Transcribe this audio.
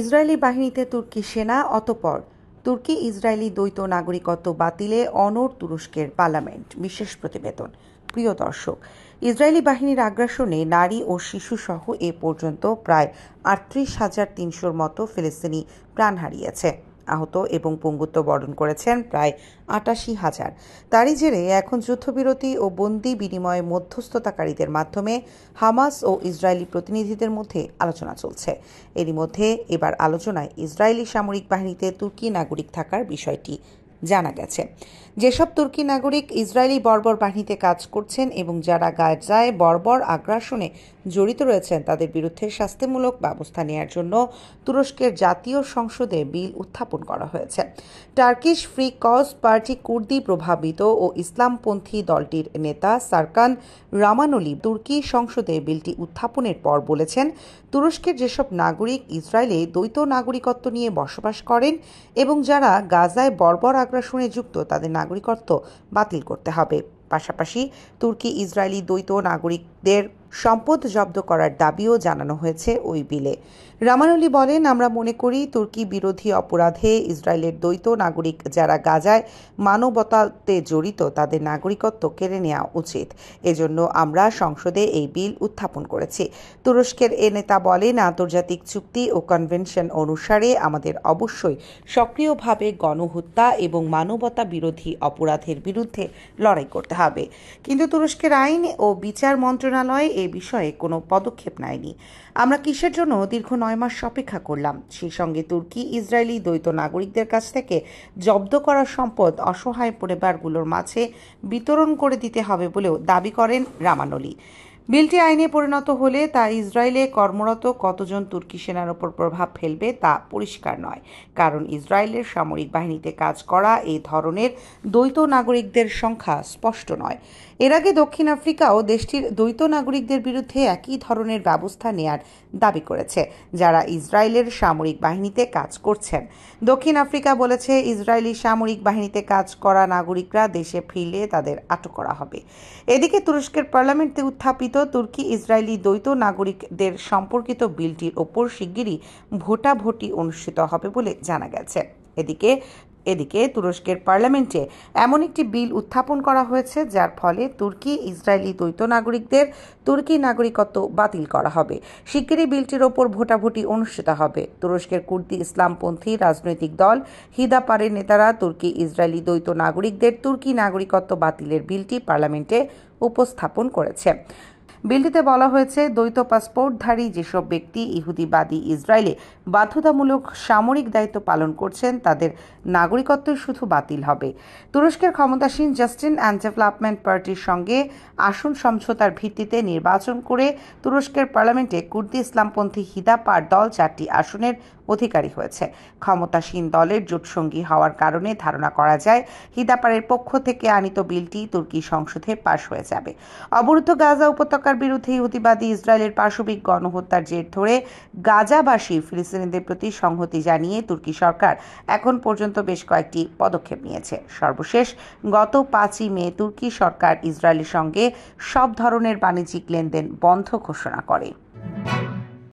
Israeli বাহিনীতে তুর্কি সেনা অতপর তুর্কি ইসরায়েলি দ্বৈত নাগরিকত্ব বাতিলে অনর তুরস্কের পার্লামেন্ট বিশেষ প্রতিবেদন প্রিয় দর্শক ইসরায়েলি বাহিনীর আগ্রাসনে নারী ও শিশুসহ এ পর্যন্ত প্রায় আটত্রিশ হাজার তিনশোর মতো ফিলিস্তিনি প্রাণ হারিয়েছে আহত এবং পঙ্গুত্ব বরণ করেছেন প্রায় আটাশি হাজার তারই জেরে এখন যুদ্ধবিরতি ও বন্দি বিনিময় মধ্যস্থতাকারীদের মাধ্যমে হামাস ও ইসরায়েলি প্রতিনিধিদের মধ্যে আলোচনা চলছে এরই মধ্যে এবার আলোচনায় ইসরায়েলি সামরিক বাহিনীতে তুর্কি নাগরিক থাকার বিষয়টি জানা গেছে যেসব তুর্কি নাগরিক ইসরায়েলি বর্বর বাহিনীতে কাজ করছেন এবং যারা গাজায় বর্বর আগ্রাসনে জড়িত রয়েছেন তাদের বিরুদ্ধে শাস্তিমূলক ব্যবস্থা নেয়ার জন্য তুরস্কের জাতীয় সংসদে বিল উত্থাপন করা হয়েছে টার্কিশ ফ্রি কজ পার্টি কুর্দি প্রভাবিত ও ইসলামপন্থী দলটির নেতা সারকান রামানলি তুর্কি সংসদে বিলটি উত্থাপনের পর বলেছেন তুরস্কের যেসব নাগরিক ইসরায়েলে দ্বৈত নাগরিকত্ব নিয়ে বসবাস করেন এবং যারা গাজায় বর্বর আগ্রাসনে যুক্ত তাদের নাগরিকত্ব বাতিল করতে হবে পাশাপাশি তুর্কি ইসরায়েলি দ্বৈত নাগরিকদের সম্পদ জব্দ করার দাবিও জানানো হয়েছে ওই বিলে রামানলি বলেন আমরা মনে করি তুর্কি বিরোধী অপরাধে ইসরায়েলের দ্বৈত নাগরিক যারা গাজায় মানবতাতে জড়িত তাদের নাগরিকত্ব কেড়ে নেওয়া উচিত এজন্য আমরা সংসদে এই বিল উত্থাপন করেছি তুরস্কের এ নেতা বলেন আন্তর্জাতিক চুক্তি ও কনভেনশন অনুসারে আমাদের অবশ্যই সক্রিয়ভাবে গণহত্যা এবং মানবতা বিরোধী অপরাধের বিরুদ্ধে লড়াই করতে হবে কিন্তু তুরস্কের আইন ও বিচার মন্ত্রণালয় এ বিষয়ে কোনো পদক্ষেপ নেয়নি আমরা কিসের জন্য দীর্ঘ নয় মাস অপেক্ষা করলাম সেই সঙ্গে তুর্কি ইসরায়েলি দ্বৈত নাগরিকদের কাছ থেকে জব্দ করা সম্পদ অসহায় পরিবারগুলোর মাঝে বিতরণ করে দিতে হবে বলেও দাবি করেন রামানলি বিলটি আইনে পরিণত হলে তা ইসরায়েলে কর্মরত কতজন তুর্কি সেনার ওপর প্রভাব ফেলবে তা পরিষ্কার নয় কারণ ইসরায়েলের সামরিক বাহিনীতে কাজ করা এই ধরনের দ্বৈত নাগরিকদের সংখ্যা স্পষ্ট নয় এর আগে দক্ষিণ আফ্রিকাও দেশটির দ্বৈত নাগরিকদের বিরুদ্ধে একই ধরনের ব্যবস্থা নেয়ার দাবি করেছে যারা ইসরায়েলের সামরিক বাহিনীতে কাজ করছেন দক্ষিণ আফ্রিকা বলেছে ইসরায়েলি সামরিক বাহিনীতে কাজ করা নাগরিকরা দেশে ফিরলে তাদের আটক করা হবে এদিকে তুরস্কের পার্লামেন্টে উত্থাপিত তুর্কি ইসরায়েলি দ্বৈত নাগরিকদের সম্পর্কিত বিলটির ওপর শিগগিরই ভোটাভুটি অনুষ্ঠিত হবে বলে জানা গেছে এদিকে এদিকে তুরস্কের পার্লামেন্টে এমন একটি বিল উত্থাপন করা হয়েছে যার ফলে তুর্কি ইসরায়েলি দ্বৈত নাগরিকদের তুর্কি নাগরিকত্ব বাতিল করা হবে শিগগিরই বিলটির ওপর ভোটাভুটি অনুষ্ঠিত হবে তুরস্কের কুর্দি ইসলামপন্থী রাজনৈতিক দল হিদাপারের নেতারা তুর্কি ইসরায়েলি দ্বৈত নাগরিকদের তুর্কি নাগরিকত্ব বাতিলের বিলটি পার্লামেন্টে উপস্থাপন করেছে বিলটিতে বলা হয়েছে দ্বৈত পাসপোর্টধারী যেসব ব্যক্তি ইহুদিবাদী ইসরায়েলে বাধ্যতামূলক সামরিক দায়িত্ব পালন করছেন তাদের নাগরিকত্ব শুধু বাতিল হবে তুরস্কের ক্ষমতাসীন জাস্টিন অ্যান্ড ডেভেলপমেন্ট পার্টির সঙ্গে আসন সমঝোতার ভিত্তিতে নির্বাচন করে তুরস্কের পার্লামেন্টে কুর্দি ইসলামপন্থী হিদা পার দল চারটি আসনের অধিকারী হয়েছে ক্ষমতাসীন দলের জোটসঙ্গী হওয়ার কারণে ধারণা করা যায় হিদাপাড়ের পক্ষ থেকে আনিত বিলটি তুর্কি সংসদে পাশ হয়ে যাবে অবরুদ্ধ গাজা উপত্যকার বিরুদ্ধে ইহুদিবাদী ইসরায়েলের পাশবিক গণহত্যার জের ধরে গাজাবাসী ফিলিস্তিনিদের প্রতি সংহতি জানিয়ে তুর্কি সরকার এখন পর্যন্ত বেশ কয়েকটি পদক্ষেপ নিয়েছে সর্বশেষ গত পাঁচই মে তুর্কি সরকার ইসরায়েলের সঙ্গে সব ধরনের বাণিজ্যিক লেনদেন বন্ধ ঘোষণা করে